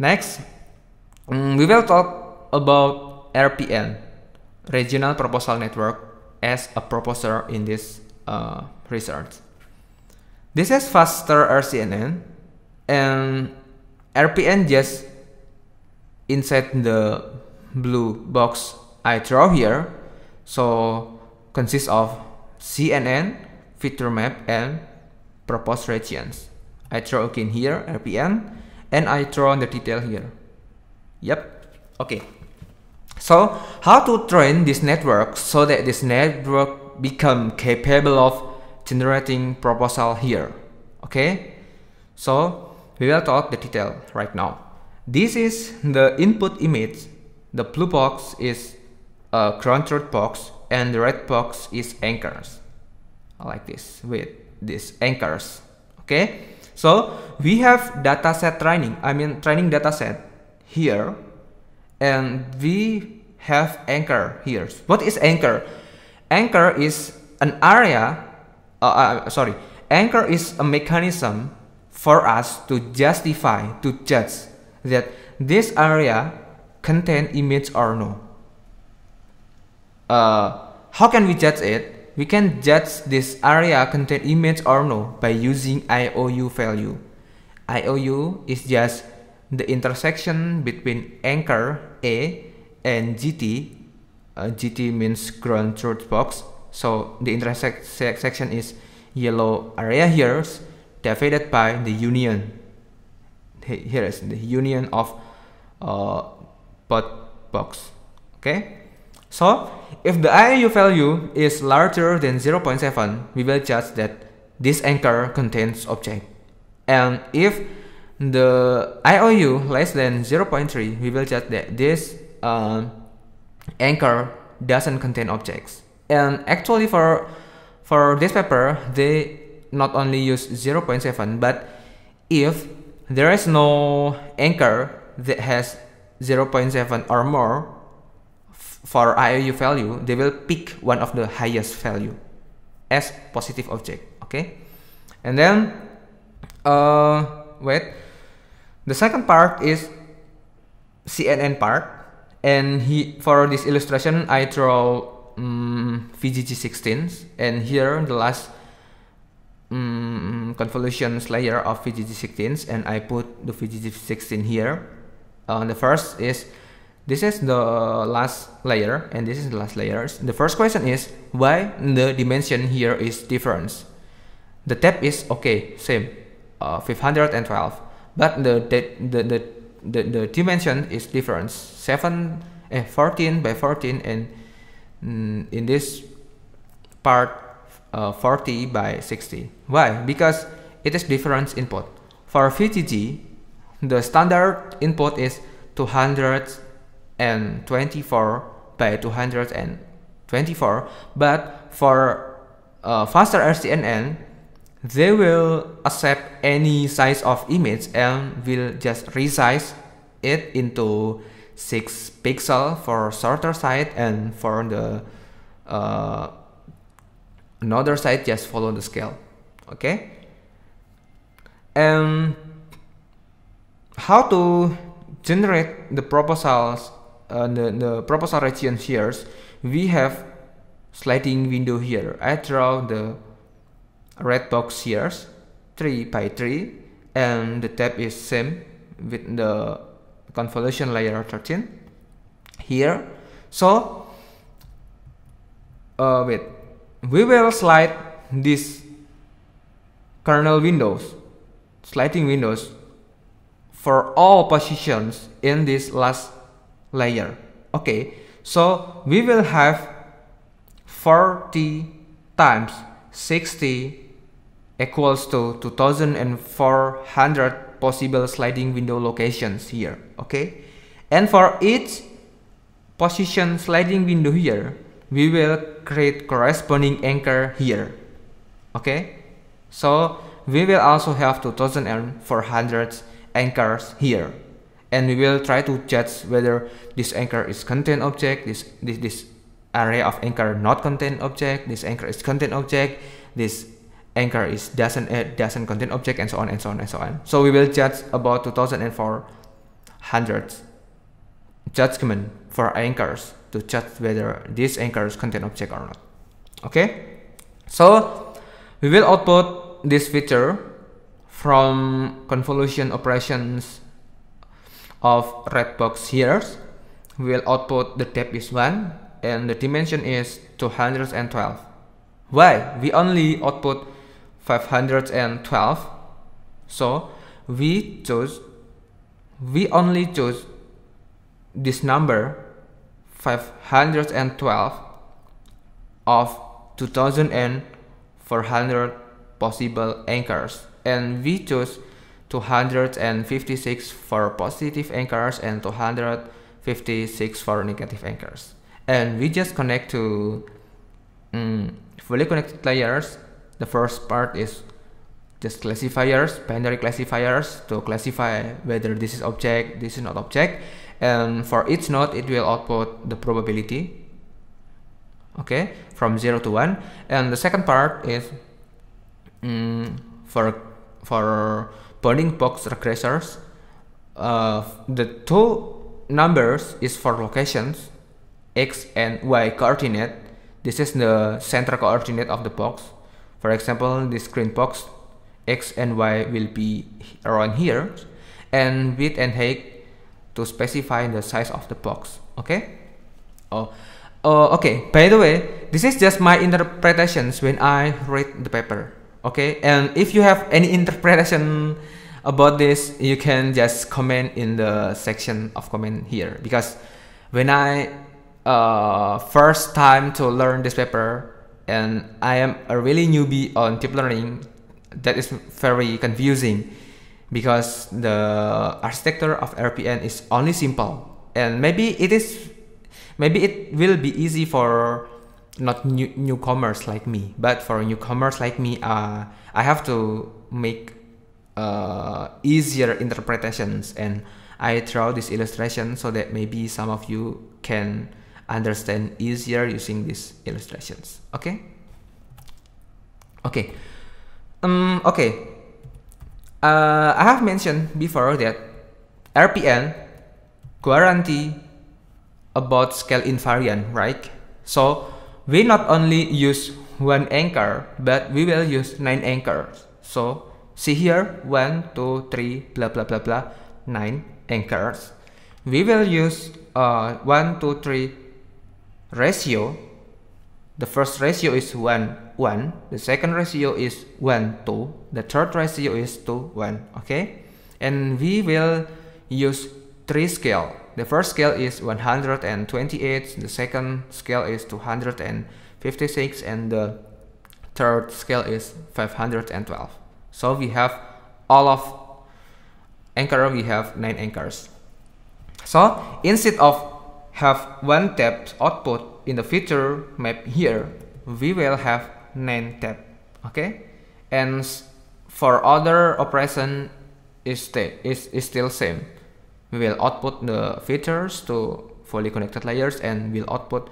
Next, um, we will talk about RPN, Regional Proposal Network, as a proposer in this uh, research. This is faster RCNN, and RPN just inside the blue box I draw here. So consists of CNN, feature map, and proposed regions. I draw again here RPN and I in the detail here. Yep, okay. So how to train this network so that this network become capable of generating proposal here. Okay, so we will talk the detail right now. This is the input image. The blue box is a ground box and the red box is anchors. Like this with these anchors. Okay. So we have data set training, I mean training dataset here and we have anchor here. What is anchor? Anchor is an area, uh, uh, sorry, anchor is a mechanism for us to justify, to judge that this area contain image or no. Uh, how can we judge it? we can judge this area contain image or no by using IOU value. IOU is just the intersection between anchor A and GT. Uh, GT means ground truth box. So the intersection is yellow area here divided by the union. Here is the union of uh, both box. Okay. So, if the IAU value is larger than 0.7, we will judge that this anchor contains object. And if the IOU less than 0.3, we will judge that this uh, anchor doesn't contain objects. And actually for, for this paper, they not only use 0.7, but if there is no anchor that has 0.7 or more, for IOU value, they will pick one of the highest value as positive object, okay? And then, uh, wait, the second part is CNN part, and he for this illustration I draw um, mm, VGG16s, and here the last um, mm, convolution layer of VGG16s, and I put the VGG16 here. Uh, the first is this is the last layer and this is the last layers. The first question is why the dimension here is different. The tab is okay, same, uh, 512, but the, the, the, the, the dimension is different, 7, eh, 14 by 14 and mm, in this part uh, 40 by 60. Why? Because it is different input. For VTG, the standard input is 200 and 24 by 224 but for uh, faster RCNN they will accept any size of image and will just resize it into 6 pixel for shorter side and for the uh, another side just follow the scale okay and how to generate the proposals uh, the, the proposal region here, we have sliding window here. I draw the red box here, 3 by 3, and the tab is same with the convolution layer 13 here. So, uh, wait, we will slide this kernel windows, sliding windows for all positions in this last layer okay so we will have 40 times 60 equals to 2400 possible sliding window locations here okay and for each position sliding window here we will create corresponding anchor here okay so we will also have 2400 anchors here and we will try to judge whether this anchor is content object, this, this, this array of anchor not content object, this anchor is content object, this anchor is doesn't uh, doesn't contain object and so on and so on and so on. So we will judge about 2,400 judgment for anchors to judge whether these anchors contain object or not. Okay, so we will output this feature from convolution operations of red box here will output the depth is 1 and the dimension is 212. Why? We only output 512. So we chose we only chose this number 512 of 2400 possible anchors and we chose. 256 for positive anchors and 256 for negative anchors and we just connect to mm, fully connected layers the first part is just classifiers binary classifiers to classify whether this is object this is not object and for each node it will output the probability okay from 0 to 1 and the second part is mm, for for polling box regressors. Uh, the two numbers is for locations, x and y coordinate. This is the center coordinate of the box. For example, this green box, x and y will be around here, and width and height to specify the size of the box. Okay. Oh, uh, okay. By the way, this is just my interpretations when I read the paper okay and if you have any interpretation about this you can just comment in the section of comment here because when I uh, first time to learn this paper and I am a really newbie on deep learning that is very confusing because the architecture of RPN is only simple and maybe it is maybe it will be easy for not new, newcomers like me, but for newcomers like me, uh, I have to make uh, easier interpretations, and I draw this illustration so that maybe some of you can understand easier using these illustrations. Okay. Okay. Um. Okay. Uh, I have mentioned before that RPN guarantee about scale invariant, right? So we not only use one anchor, but we will use nine anchors. So see here, one, two, three, blah, blah, blah, blah, nine anchors. We will use uh, one, two, three ratio. The first ratio is one, one. The second ratio is one, two. The third ratio is two, one. Okay. And we will use three scale. The first scale is 128, the second scale is 256, and the third scale is 512. So we have all of anchor, we have nine anchors. So instead of have one tab output in the feature map here, we will have nine tab, okay? And for other operation is, is, is still same we will output the features to fully connected layers and we will output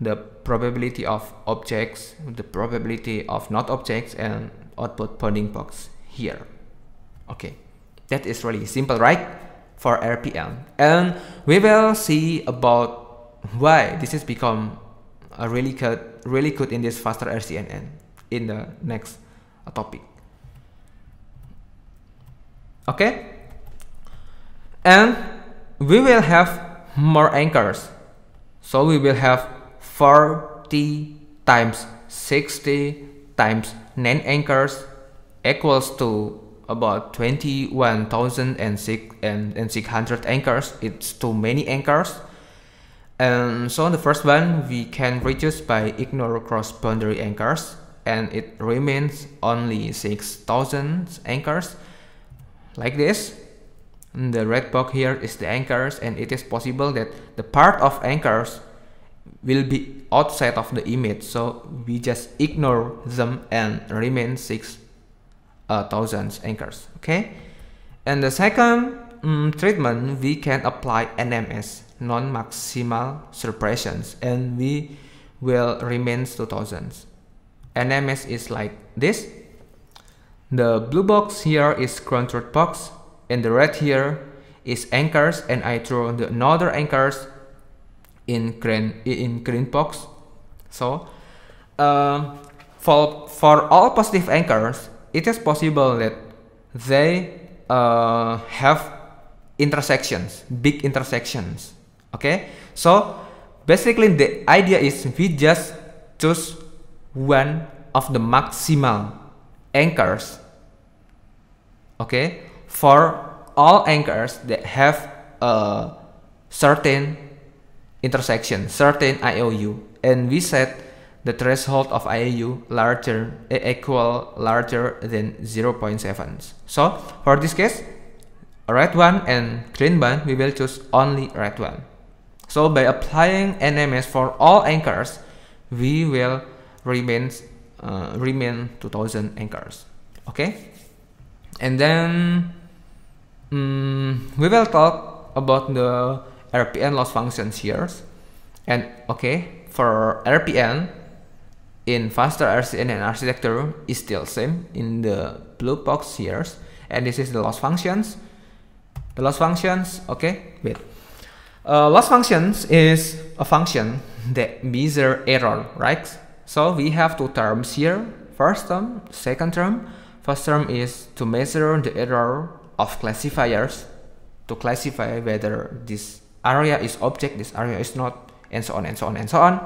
the probability of objects, the probability of not objects and output bounding box here. Okay, that is really simple, right? For RPM. And we will see about why this has become a really good, really good in this faster RCNN in the next topic. Okay? and we will have more anchors so we will have 40 times 60 times 9 anchors equals to about 21,600 anchors it's too many anchors and so the first one we can reduce by ignore cross boundary anchors and it remains only 6,000 anchors like this and the red box here is the anchors and it is possible that the part of anchors will be outside of the image so we just ignore them and remain 6000 uh, anchors okay and the second um, treatment we can apply NMS non-maximal suppressions and we will remain 2000 NMS is like this the blue box here is control box and the red here is anchors and I throw the another anchors in green in green box so um, for for all positive anchors it is possible that they uh, have intersections big intersections okay so basically the idea is we just choose one of the maximal anchors okay for all anchors that have a certain intersection, certain IOU, and we set the threshold of IOU larger equal larger than 0.7. So for this case, red one and green one, we will choose only red one. So by applying NMS for all anchors, we will remain uh, remain 2000 anchors. Okay, and then Mm, we will talk about the RPN loss functions here. And okay, for RPN, in faster RPN and architecture is still same in the blue box here. And this is the loss functions. The loss functions, okay, wait. Uh, loss functions is a function that measure error, right? So we have two terms here, first term, second term. First term is to measure the error of classifiers to classify whether this area is object, this area is not, and so on and so on and so on.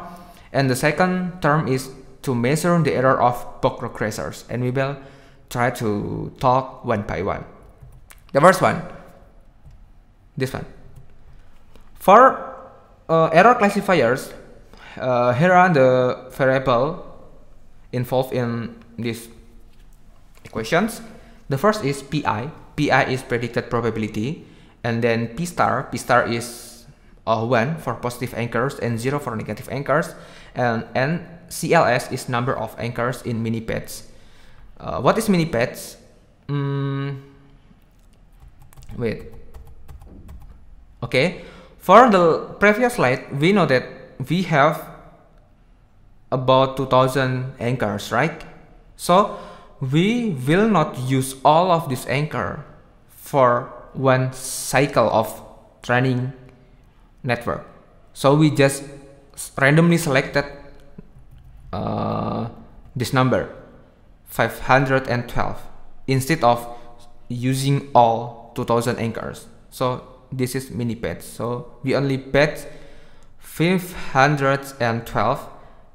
And the second term is to measure the error of bug regressors, and we will try to talk one by one. The first one, this one. For uh, error classifiers, uh, here are the variable involved in these equations. The first is pi, pi is predicted probability and then p star p star is uh, 1 for positive anchors and 0 for negative anchors and, and cls is number of anchors in mini pads uh, what is mini pads mm, wait okay for the previous slide we know that we have about 2000 anchors right so we will not use all of this anchor for one cycle of training network. So we just randomly selected uh, this number 512 instead of using all 2000 anchors. So this is mini patch. So we only pet 512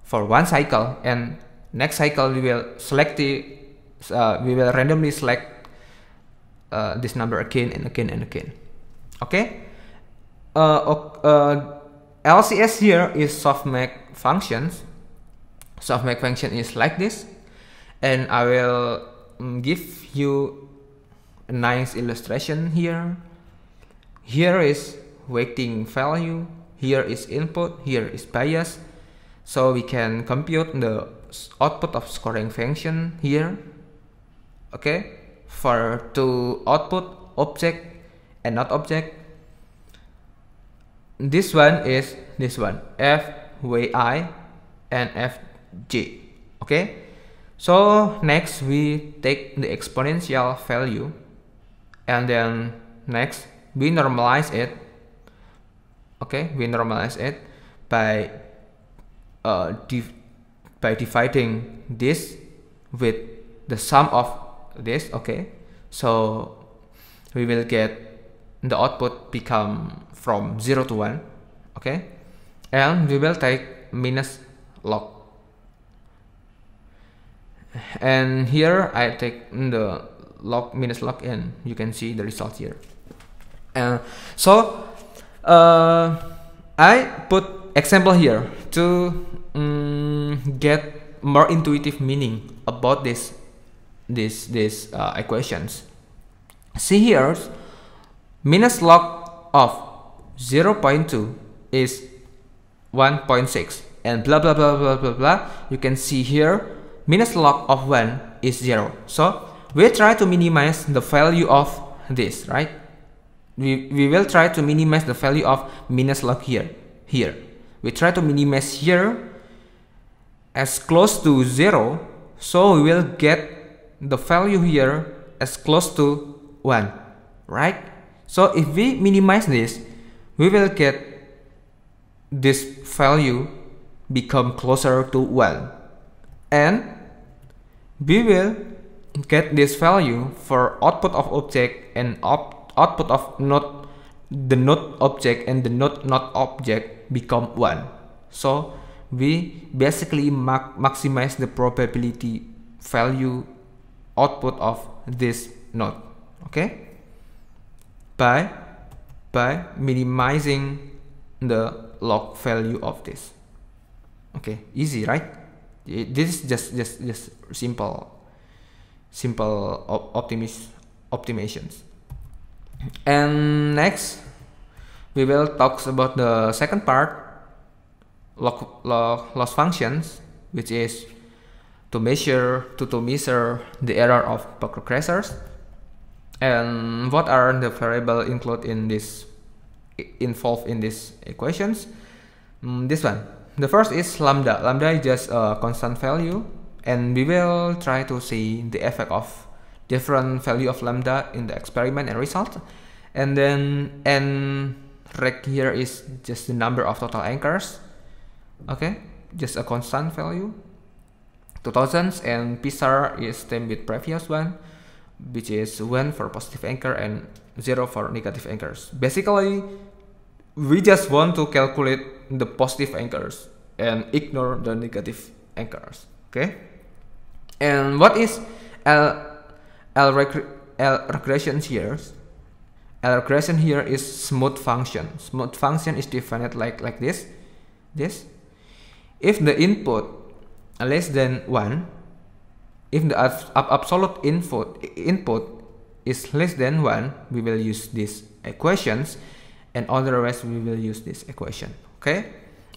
for one cycle and next cycle we will select the so uh, we will randomly select uh, this number again and again and again okay uh, uh LCS here is softmax functions softmax function is like this and I will mm, give you a nice illustration here here is weighting value here is input here is bias so we can compute the output of scoring function here okay for to output object and not object this one is this one f y i and f j okay so next we take the exponential value and then next we normalize it okay we normalize it by uh, div by dividing this with the sum of this okay so we will get the output become from 0 to 1 okay and we will take minus log and here I take the log minus log and you can see the result here and so uh, I put example here to um, get more intuitive meaning about this these these uh, equations. See here, minus log of 0 0.2 is 1.6 and blah blah blah blah blah blah. You can see here minus log of 1 is 0. So we try to minimize the value of this, right? We, we will try to minimize the value of minus log here, here. We try to minimize here as close to 0 so we will get the value here is close to 1, right? So if we minimize this, we will get this value become closer to 1. And we will get this value for output of object and op output of not the not object and the not not object become 1. So we basically maximize the probability value output of this node okay by by minimizing the log value of this okay easy right this is just just just simple simple op optimis optimizations and next we will talk about the second part log, log loss functions which is to measure to, to measure the error of procrastrators and what are the variable included in this involved in these equations mm, this one the first is lambda lambda is just a constant value and we will try to see the effect of different value of lambda in the experiment and result and then n rec here is just the number of total anchors okay just a constant value 2000s and PSAR is same with previous one which is 1 for positive anchor and 0 for negative anchors. Basically we just want to calculate the positive anchors and ignore the negative anchors okay and what is L, L, L regression here L regression here is smooth function smooth function is defined like like this this if the input less than 1 if the absolute input, input is less than 1 we will use these equations and all the rest we will use this equation okay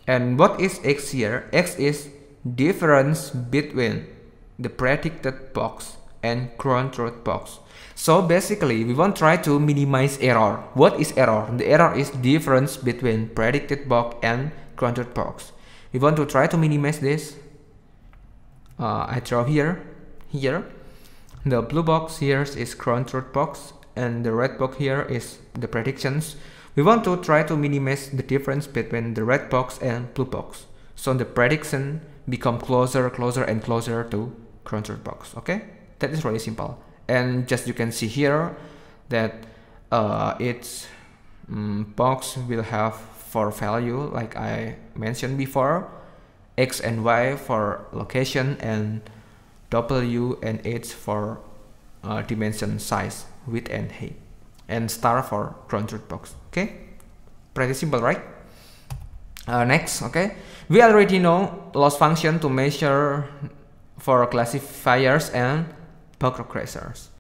and what is x here x is difference between the predicted box and controlled box so basically we want try to minimize error what is error the error is difference between predicted box and controlled box we want to try to minimize this uh, I draw here, here. The blue box here is control box and the red box here is the predictions. We want to try to minimize the difference between the red box and blue box. So the prediction become closer, closer and closer to control box, okay? That is really simple. And just you can see here that uh, its um, box will have four value like I mentioned before x and y for location and w and h for uh, dimension size width and height and star for ground box okay pretty simple right uh, next okay we already know loss function to measure for classifiers and bug